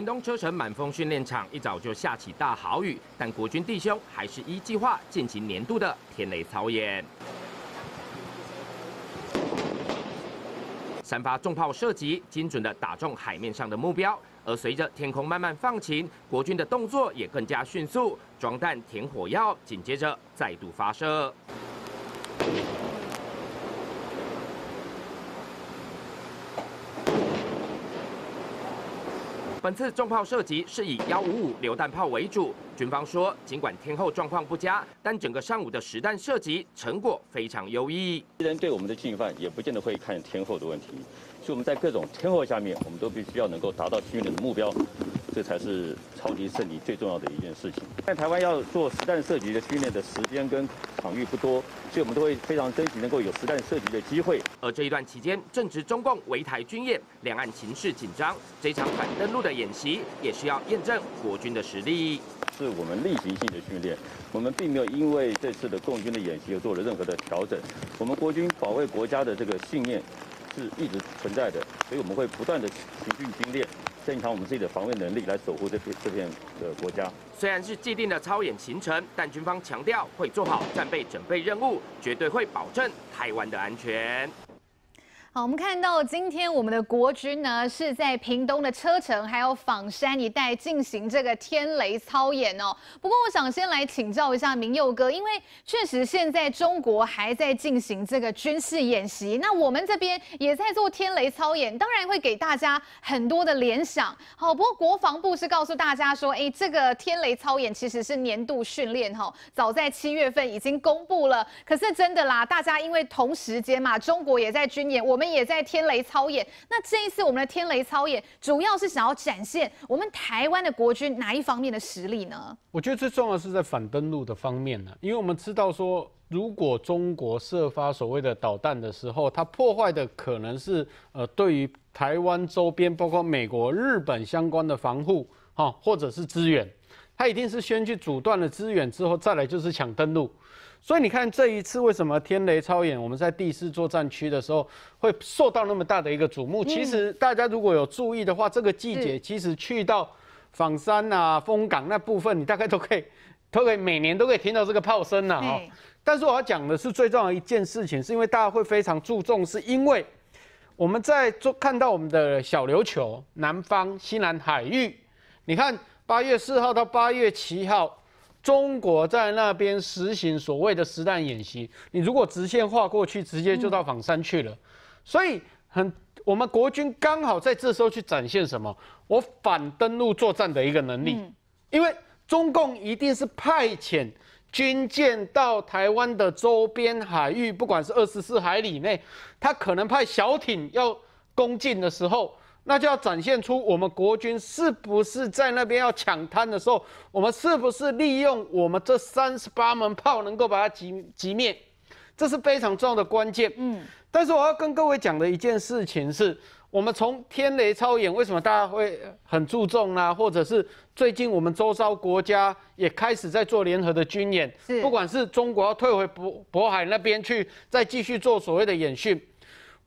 屏东车城满风训练场一早就下起大豪雨，但国军弟兄还是依计划进行年度的天雷操演。三发重炮射击，精准的打中海面上的目标。而随着天空慢慢放晴，国军的动作也更加迅速，装弹填火药，紧接着再度发射。本次重炮射击是以幺五五榴弹炮为主，军方说，尽管天后状况不佳，但整个上午的实弹射击成果非常优异。敌人对我们的进犯也不见得会看天后的问题，所以我们在各种天后下面，我们都必须要能够达到训练的目标。这才是超级射利最重要的一件事情。在台湾要做实弹射击的训练的时间跟场域不多，所以我们都会非常珍惜能够有实弹射击的机会。而这一段期间正值中共围台军演，两岸情势紧张，这场反登陆的演习也需要验证国军的实力。是我们例行性的训练，我们并没有因为这次的共军的演习而做了任何的调整。我们国军保卫国家的这个信念是一直存在的，所以我们会不断的持续训练。增强我们自己的防卫能力，来守护这片这片的国家。虽然是既定的操演行程，但军方强调会做好战备准备，任务绝对会保证台湾的安全。好，我们看到今天我们的国军呢是在屏东的车城还有仿山一带进行这个天雷操演哦。不过我想先来请教一下明佑哥，因为确实现在中国还在进行这个军事演习，那我们这边也在做天雷操演，当然会给大家很多的联想。好，不过国防部是告诉大家说，哎，这个天雷操演其实是年度训练哈，早在七月份已经公布了。可是真的啦，大家因为同时间嘛，中国也在军演，我。我们也在天雷操演，那这一次我们的天雷操演主要是想要展现我们台湾的国军哪一方面的实力呢？我觉得最重要是在反登陆的方面呢，因为我们知道说，如果中国射发所谓的导弹的时候，它破坏的可能是呃对于台湾周边包括美国、日本相关的防护哈，或者是资源，它一定是先去阻断了资源之后，再来就是抢登陆。所以你看这一次为什么天雷超演？我们在第四作战区的时候会受到那么大的一个瞩目。其实大家如果有注意的话，这个季节其实去到，仿山啊、风港那部分，你大概都可以，都可以每年都可以听到这个炮声了哈。但是我要讲的是最重要一件事情，是因为大家会非常注重，是因为我们在做看到我们的小琉球南方西南海域，你看八月四号到八月七号。中国在那边实行所谓的实弹演习，你如果直线划过去，直接就到访山去了。所以，很我们国军刚好在这时候去展现什么？我反登陆作战的一个能力，因为中共一定是派遣军舰到台湾的周边海域，不管是二十四海里内，他可能派小艇要攻进的时候。那就要展现出我们国军是不是在那边要抢滩的时候，我们是不是利用我们这三十八门炮能够把它击击灭，这是非常重要的关键。嗯，但是我要跟各位讲的一件事情是，我们从天雷超演，为什么大家会很注重啊？或者是最近我们周遭国家也开始在做联合的军演，不管是中国要退回渤渤海那边去，再继续做所谓的演训。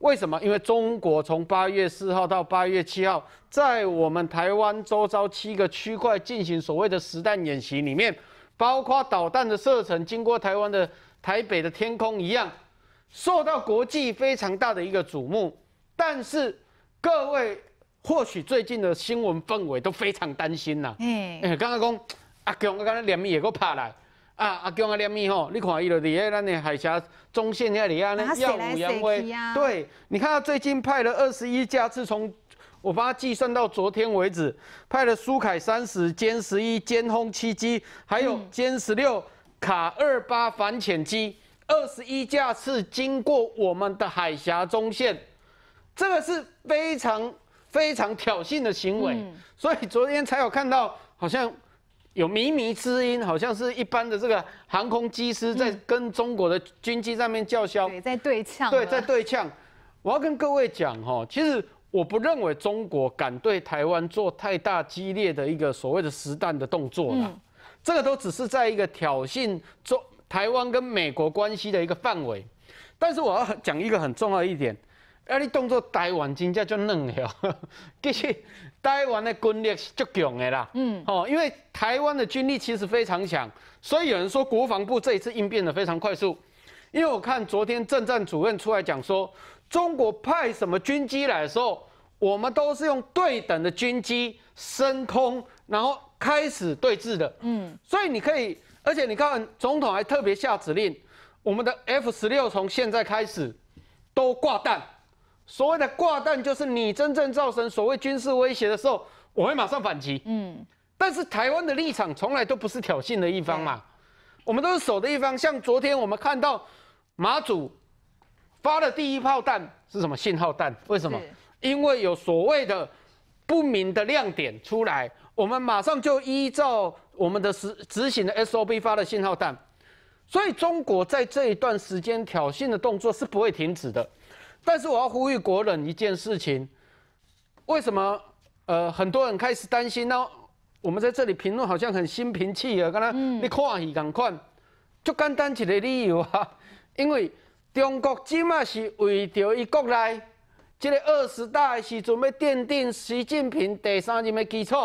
为什么？因为中国从八月四号到八月七号，在我们台湾周遭七个区块进行所谓的实弹演习，里面包括导弹的射程经过台湾的台北的天空一样，受到国际非常大的一个瞩目。但是各位或许最近的新闻氛围都非常担心呐。嗯，刚刚讲阿强，刚才脸面也够怕嘞。啊，阿姜阿亮咪吼，你看伊就地，哎，咱的海峡中线那里啊，那耀武扬威。对你看他最近派了二十一架，次，从我把它计算到昨天为止，派了苏凯三十、歼十一、歼轰七机，还有歼十六、卡二八反潜机，二十一架次经过我们的海峡中线，这个是非常非常挑衅的行为，所以昨天才有看到好像。有靡靡之音，好像是一般的这个航空机师在跟中国的军机上面叫嚣，也在对呛。对，在对呛。我要跟各位讲哈，其实我不认为中国敢对台湾做太大激烈的一个所谓的实弹的动作了。这个都只是在一个挑衅中台湾跟美国关系的一个范围。但是我要讲一个很重要一点，那你动作台湾真正就嫩了，继续。台湾的军力是足强的啦，嗯，哦，因为台湾的军力其实非常强，所以有人说国防部这一次应变的非常快速，因为我看昨天政战主任出来讲说，中国派什么军机来的时候，我们都是用对等的军机升空，然后开始对峙的，嗯，所以你可以，而且你看总统还特别下指令，我们的 F 十六从现在开始都挂弹。所谓的挂弹，就是你真正造成所谓军事威胁的时候，我会马上反击。嗯，但是台湾的立场从来都不是挑衅的一方嘛，我们都是守的一方。像昨天我们看到马祖发的第一炮弹是什么信号弹？为什么？因为有所谓的不明的亮点出来，我们马上就依照我们的执执行的 SOP 发的信号弹。所以中国在这一段时间挑衅的动作是不会停止的。但是我要呼吁国人一件事情，为什么？呃，很多人开始担心呢。我们在这里评论好像很心平气和，干哪？你看是同就足简单一个理由啊。因为中国今嘛是为着伊国内，这个二十大是准备奠定习近平第三任的基础，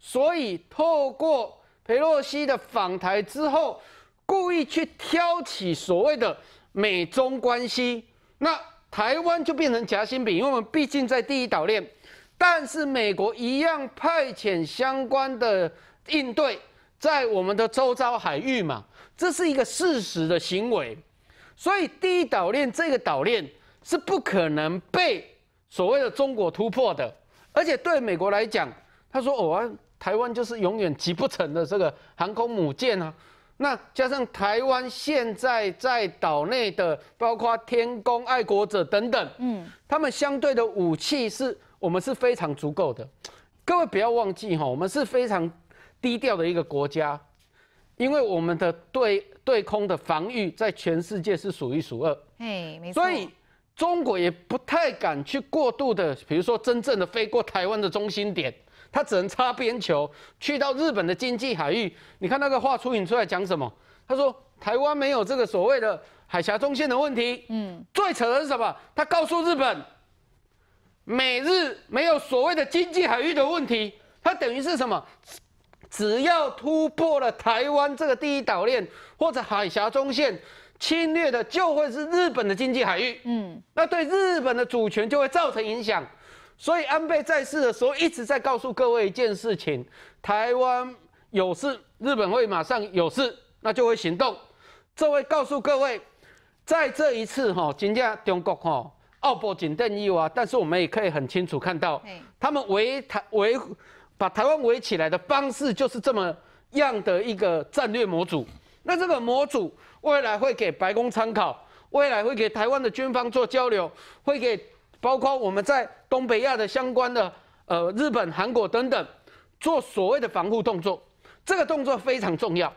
所以透过佩洛西的访台之后，故意去挑起所谓的美中关系，那。台湾就变成夹心饼，因为我们毕竟在第一岛链，但是美国一样派遣相关的应对在我们的周遭海域嘛，这是一个事实的行为。所以第一岛链这个岛链是不可能被所谓的中国突破的，而且对美国来讲，他说我台湾就是永远集不成的这个航空母舰啊。那加上台湾现在在岛内的，包括天宫爱国者等等，嗯，他们相对的武器是我们是非常足够的。各位不要忘记哈，我们是非常低调的一个国家，因为我们的对对空的防御在全世界是数一数二，所以中国也不太敢去过度的，比如说真正的飞过台湾的中心点。他只能擦边球去到日本的经济海域。你看那个话出引出来讲什么？他说台湾没有这个所谓的海峡中线的问题。嗯，最扯的是什么？他告诉日本，美日没有所谓的经济海域的问题。他等于是什么？只要突破了台湾这个第一岛链或者海峡中线，侵略的就会是日本的经济海域。嗯，那对日本的主权就会造成影响。所以安倍在世的时候一直在告诉各位一件事情：台湾有事，日本会马上有事，那就会行动。这位告诉各位，在这一次哈，今天中国哈，奥博整顿一务啊，但是我们也可以很清楚看到，他们围台围把台湾围起来的方式就是这么样的一个战略模组。那这个模组未来会给白宫参考，未来会给台湾的军方做交流，会给。包括我们在东北亚的相关的，呃，日本、韩国等等，做所谓的防护动作，这个动作非常重要，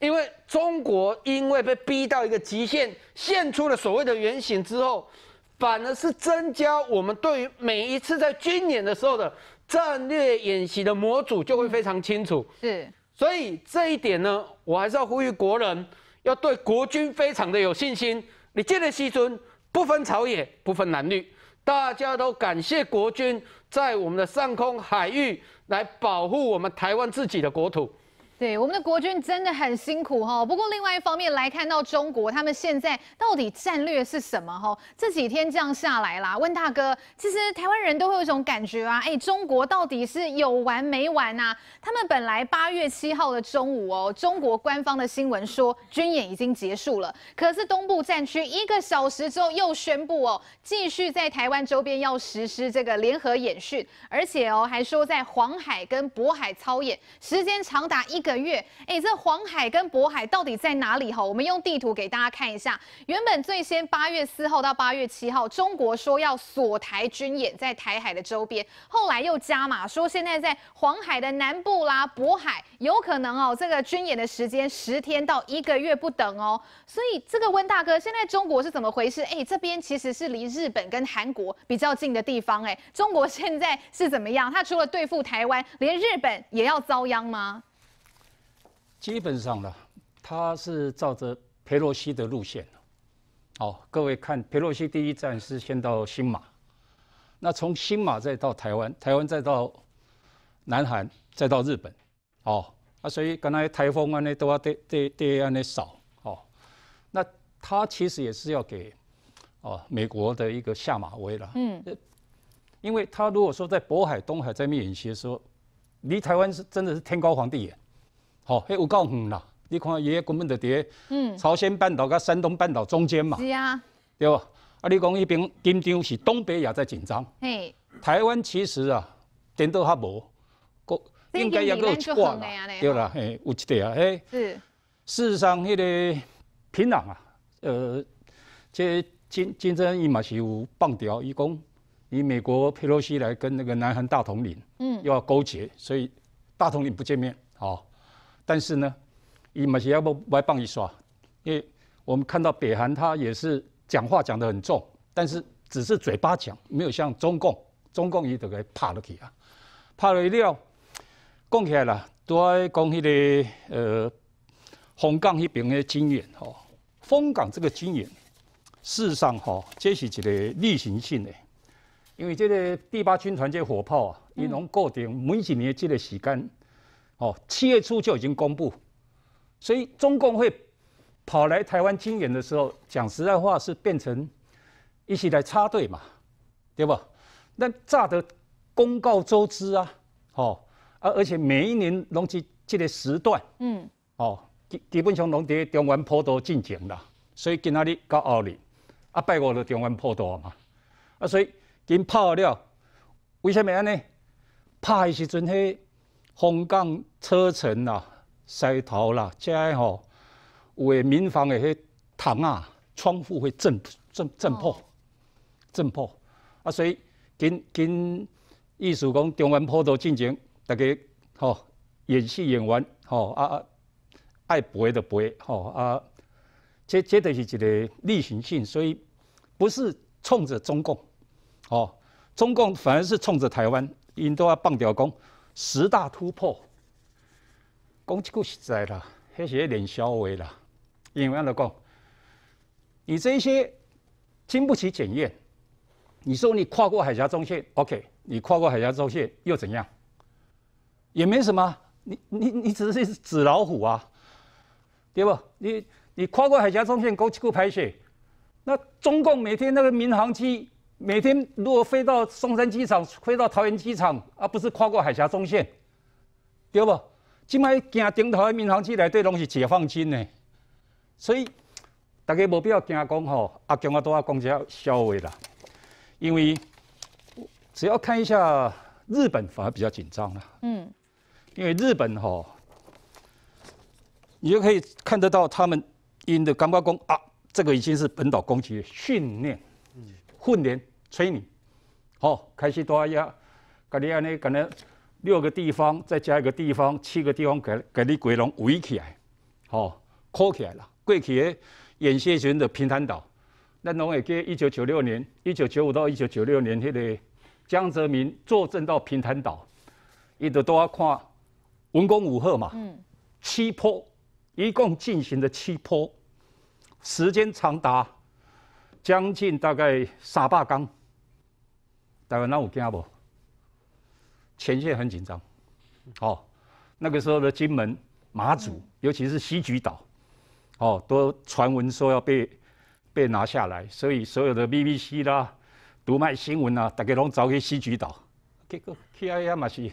因为中国因为被逼到一个极限，现出了所谓的原型之后，反而是增加我们对于每一次在军演的时候的战略演习的模组就会非常清楚。是，所以这一点呢，我还是要呼吁国人，要对国军非常的有信心。你见了西尊，不分朝野，不分男女。大家都感谢国军在我们的上空海域来保护我们台湾自己的国土。对我们的国军真的很辛苦哈。不过另外一方面来看到中国，他们现在到底战略是什么哈？这几天这样下来啦，问大哥，其实台湾人都会有一种感觉啊，哎，中国到底是有完没完呐？他们本来八月七号的中午哦，中国官方的新闻说军演已经结束了，可是东部战区一个小时之后又宣布哦，继续在台湾周边要实施这个联合演训，而且哦还说在黄海跟渤海操演，时间长达一。个月，哎，这黄海跟渤海到底在哪里哈？我们用地图给大家看一下。原本最先八月四号到八月七号，中国说要锁台军演在台海的周边，后来又加码说现在在黄海的南部啦、渤海，有可能哦，这个军演的时间十天到一个月不等哦。所以这个温大哥，现在中国是怎么回事？哎，这边其实是离日本跟韩国比较近的地方，哎，中国现在是怎么样？他除了对付台湾，连日本也要遭殃吗？基本上呢，他是照着佩洛西的路线。好，各位看，佩洛西第一站是先到新马，那从新马再到台湾，台湾再到南韩，再到日本。哦，啊，所以刚才台风啊那都要对对对啊的扫。哦，那他其实也是要给哦美国的一个下马威了。嗯，因为他如果说在渤海、东海在演习的时候，离台湾是真的是天高皇帝远。哦，迄有够远啦！你看，伊根本就伫咧朝鲜半岛甲山东半岛中间嘛。是啊，对吧？啊，你讲迄边紧张是东北也在紧张。嘿，台湾其实啊，点都较无，国应该也够挂啦。对啦，诶，有一点啊，诶，是。事实上，迄个平壤啊，呃，即金正恩伊嘛是有放掉。伊讲，伊美国佩洛西来跟那个南韩大统领，嗯，要勾结，所以大统领不见面，好。但是呢，伊某是要不不爱帮你耍，因为我们看到北韩他也是讲话讲得很重，但是只是嘴巴讲，没有像中共，中共伊就该拍落去啊，拍落去了，讲起来啦，都爱讲迄个呃，香港迄边的军演吼，香港这个军演，事实上吼，这是一个例行性的，因为这个第八军团这个火炮啊，伊拢固定每一年这个时间。哦，七月初就已经公布，所以中共会跑来台湾军演的时候，讲实在话是变成一起来插队嘛，对吧？那炸得公告周知啊，哦啊，而且每一年拢是这个时段，嗯，哦，基基本上拢在中原坡多进行啦，所以今仔日到后日，啊拜五在中原坡多嘛，啊所以跟拍了，为什么安尼？拍的时阵嘿。风杠车程啦，塞头啦，将来吼，有诶民房诶迄塌啊，窗户会震震震破，震破啊！所以今今意思讲，中湾坡岛战争，大家吼演戏演完吼啊，啊，爱陪的陪吼啊，这这个是一个例行性，所以不是冲着中共，哦，中共反而是冲着台湾，因都要棒掉工。十大突破，讲击够实在了，那些连笑为了，因为哪都讲，你这些经不起检验。你说你跨过海峡中线，OK，你跨过海峡中线又怎样？也没什么，你你你只是纸老虎啊，对不？你你跨过海峡中线攻击够排水，那中共每天那个民航机。每天如果飞到松山机场、飞到桃园机场，而不是跨过海峡中线，对不？今麦见顶桃园民航机来对拢是解放军呢。所以大家无必要惊讲吼，阿强阿多阿讲些笑话啦。因为只要看一下日本，反而比较紧张啦。嗯，因为日本吼，你就可以看得到他们因的钢瓜工啊，这个已经是本岛攻击训练。嗯。训练催你，a i 好，开始都要，给你按呢，可能六个地方，再加一个地方，七个地方，给给你鬼龙围起来，好，扣起来了，过去的眼些前的平潭岛，咱拢会记，一九九六年，一九九五到一九九六年，迄个江泽民坐镇到平潭岛，一直都要看文公武赫嘛，嗯，七坡，一共进行了七坡，时间长达。将近大概三百港，台湾佬有惊无？前线很紧张，哦，那个时候的金门、马祖，尤其是西莒岛，哦，都传闻说要被被拿下来，所以所有的 B B C 啦，读卖新闻啊，大家拢走去西莒岛，结果去啊呀嘛是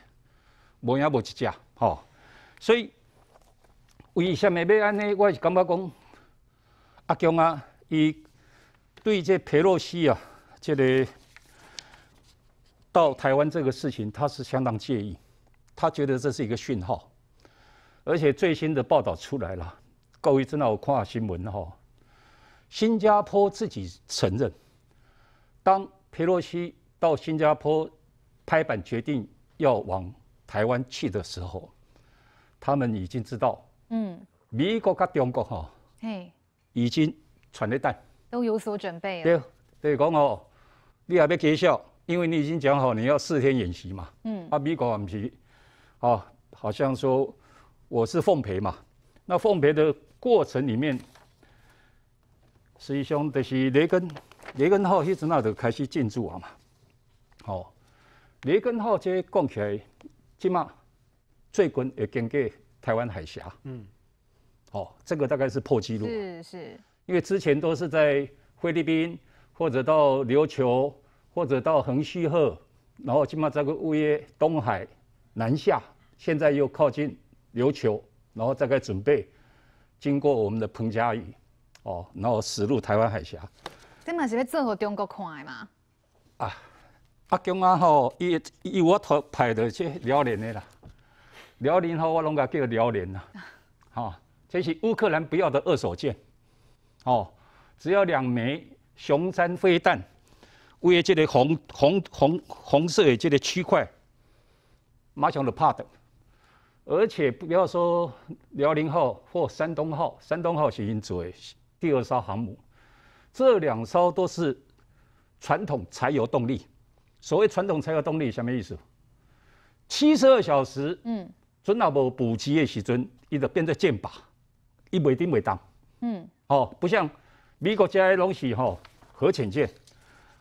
无影无一只，哦，所以为什么要安尼？我是感觉讲阿强啊，伊。对这佩洛西啊，这里到台湾这个事情，他是相当介意，他觉得这是一个讯号，而且最新的报道出来了，各位，知在我看下新闻哈，新加坡自己承认，当佩洛西到新加坡拍板决定要往台湾去的时候，他们已经知道，嗯，美国跟中国哈，嘿，已经传了蛋。都有所准备。对，对，讲哦，你还要揭晓，因为你已经讲好你要四天演习嘛。嗯。啊，美国唔是，哦，好像说我是奉陪嘛。那奉陪的过程里面，师兄就是雷根，雷根号迄阵那就开始进驻啊嘛。哦，雷根号这讲起来，起码最近会经过台湾海峡。嗯。哦，这个大概是破纪录。是是。因为之前都是在菲律宾，或者到琉球，或者到横须贺，然后起码这个物业东海南下，现在又靠近琉球，然后再概准备经过我们的澎佳屿，哦，然后驶入台湾海峡。这嘛是要做给中国看的嘛？啊，阿姜啊吼，伊伊我头派的去辽宁的啦，辽宁吼我拢甲叫辽宁呐，啊，这是乌克兰不要的二手舰。哦，只要两枚熊山飞弹，为这个红红红红色的这个区块，马上就怕的。而且不要说辽宁号或山东号，山东号是因作为第二艘航母，这两艘都是传统柴油动力。所谓传统柴油动力，什么意思？七十二小时，嗯，准老无补给的时阵，伊就变作箭靶，伊袂顶袂当。嗯，哦，不像美国这些东西哈，核潜舰、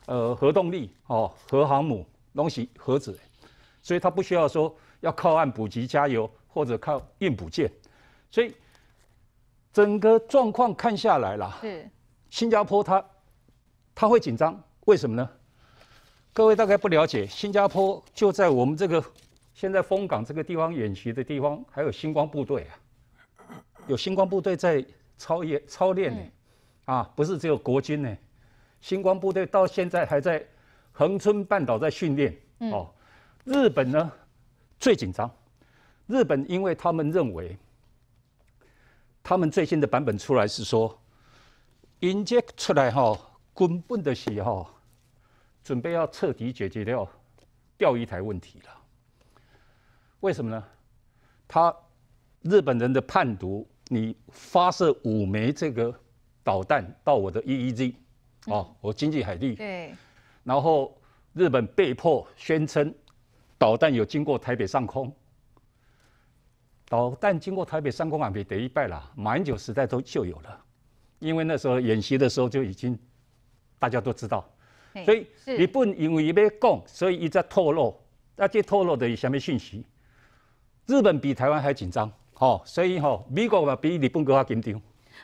呃，核动力哦，核航母东西核子，所以它不需要说要靠岸补给加油或者靠运补舰。所以整个状况看下来啦，是新加坡它它会紧张，为什么呢？各位大概不了解，新加坡就在我们这个现在封港这个地方演习的地方，还有星光部队啊，有星光部队在。操练操练呢，啊，不是只有国军呢，星光部队到现在还在横村半岛在训练。哦，日本呢最紧张，日本因为他们认为，他们最新的版本出来是说，迎接出来哈，根本的是哦，准备要彻底解决掉钓鱼台问题了。为什么呢？他日本人的叛徒。你发射五枚这个导弹到我的 EEZ，哦，我经济海地，对。然后日本被迫宣称导弹有经过台北上空。导弹经过台北上空啊，比得一败了。马英九时代都就有了，因为那时候演习的时候就已经大家都知道。所以日本因为没供，所以一直在透露。那这透露的什么信息？日本比台湾还紧张。好，所以吼，美国嘛比日本更加紧张。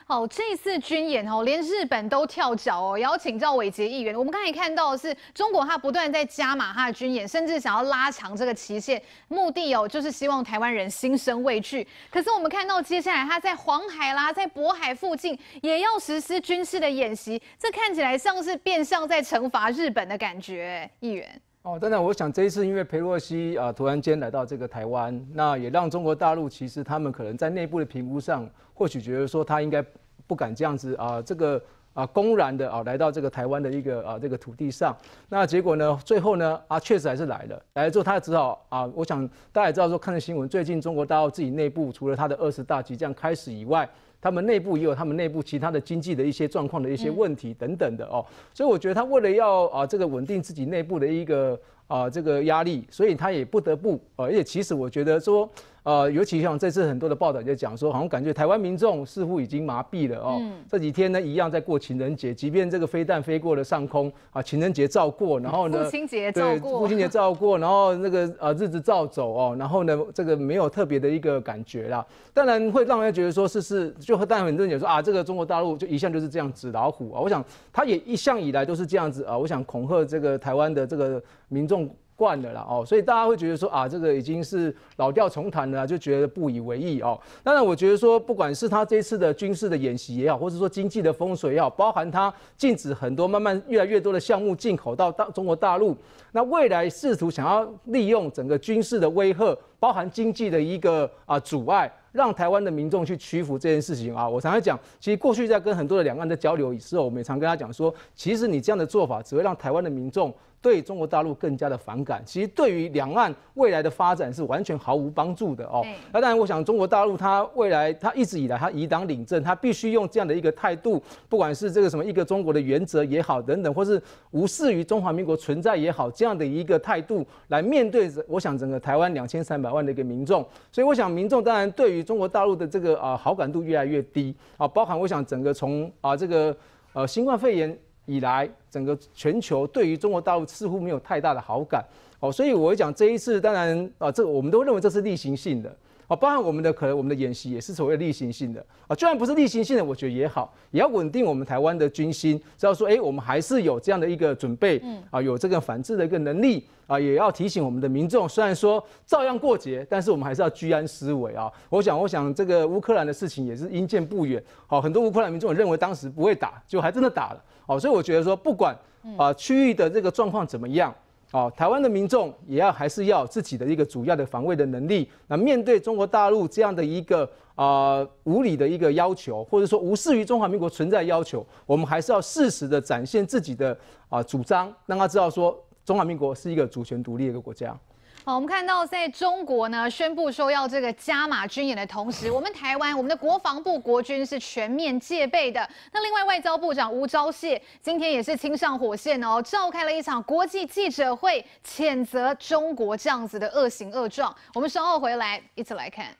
好，这次军演哦，连日本都跳脚哦，邀请赵伟杰议员。我们刚才看到是，中国他不断在加码他的军演，甚至想要拉长这个期限，目的哦就是希望台湾人心生畏惧。可是我们看到接下来他在黄海啦，在渤海附近也要实施军事的演习，这看起来像是变相在惩罚日本的感觉，议员。哦，当然，我想这一次因为裴洛西啊突然间来到这个台湾，那也让中国大陆其实他们可能在内部的评估上，或许觉得说他应该不敢这样子啊，这个啊公然的啊来到这个台湾的一个啊这个土地上。那结果呢，最后呢啊确实还是来了，来了之后他只好啊，我想大家也知道说看的新闻，最近中国大陆自己内部除了他的二十大即将开始以外。他们内部也有他们内部其他的经济的一些状况的一些问题等等的哦，所以我觉得他为了要啊这个稳定自己内部的一个。啊，这个压力，所以他也不得不，呃，而且其实我觉得说，呃，尤其像这次很多的报道就讲说，好像感觉台湾民众似乎已经麻痹了哦。这几天呢，一样在过情人节，即便这个飞弹飞过了上空，啊，情人节照过，然后呢，父亲节照过，父亲节照过，然后那个呃日子照走哦，然后呢，这个没有特别的一个感觉啦。当然会让人家觉得说是是，就和但很正经说啊，这个中国大陆就一向就是这样纸老虎啊。我想他也一向以来都是这样子啊，我想恐吓这个台湾的这个民众。惯的啦哦，所以大家会觉得说啊，这个已经是老调重弹了，就觉得不以为意哦。当然，我觉得说，不管是他这次的军事的演习也好，或者说经济的风水也好，包含他禁止很多慢慢越来越多的项目进口到大中国大陆，那未来试图想要利用整个军事的威吓，包含经济的一个啊阻碍，让台湾的民众去屈服这件事情啊，我常常讲，其实过去在跟很多的两岸的交流时候，我常跟他讲说，其实你这样的做法只会让台湾的民众。对中国大陆更加的反感，其实对于两岸未来的发展是完全毫无帮助的哦。那当然，我想中国大陆它未来它一直以来它以党领政，它必须用这样的一个态度，不管是这个什么一个中国的原则也好，等等，或是无视于中华民国存在也好，这样的一个态度来面对着。我想整个台湾两千三百万的一个民众，所以我想民众当然对于中国大陆的这个啊好感度越来越低啊，包含我想整个从啊这个呃新冠肺炎。以来，整个全球对于中国大陆似乎没有太大的好感哦，所以我会讲这一次，当然啊，这我们都认为这是例行性的。啊，包含我们的可能，我们的演习也是所谓例行性的啊。虽然不是例行性的，我觉得也好，也要稳定我们台湾的军心，知道说，哎，我们还是有这样的一个准备，嗯，啊，有这个反制的一个能力啊，也要提醒我们的民众，虽然说照样过节，但是我们还是要居安思危啊。我想，我想这个乌克兰的事情也是因见不远，好，很多乌克兰民众认为当时不会打，就还真的打了，好，所以我觉得说，不管啊区域的这个状况怎么样。哦，台湾的民众也要还是要自己的一个主要的防卫的能力。那面对中国大陆这样的一个啊无理的一个要求，或者说无视于中华民国存在要求，我们还是要适时的展现自己的啊主张，让他知道说中华民国是一个主权独立的一个国家。好，我们看到在中国呢宣布说要这个加码军演的同时，我们台湾我们的国防部国军是全面戒备的。那另外，外交部长吴钊燮今天也是亲上火线哦，召开了一场国际记者会，谴责中国这样子的恶行恶状。我们稍后回来，一起来看。